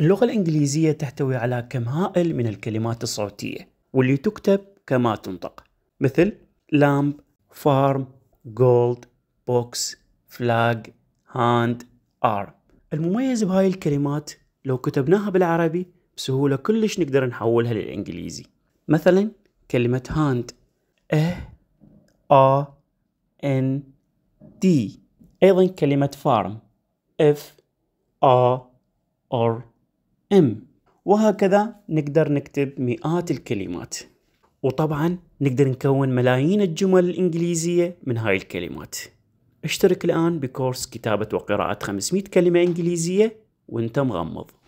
اللغة الإنجليزية تحتوي على كم هائل من الكلمات الصوتية واللي تكتب كما تنطق مثل لامب فارم جولد بوكس فلاج هاند ار المميز بهاي الكلمات لو كتبناها بالعربي بسهولة كلش نقدر نحولها للإنجليزي مثلا كلمة هاند اه آ ان دي أيضا كلمة فارم اف آ or ام وهكذا نقدر نكتب مئات الكلمات وطبعا نقدر نكون ملايين الجمل الإنجليزية من هاي الكلمات اشترك الآن بكورس كتابة وقراءة 500 كلمة إنجليزية وانت مغمض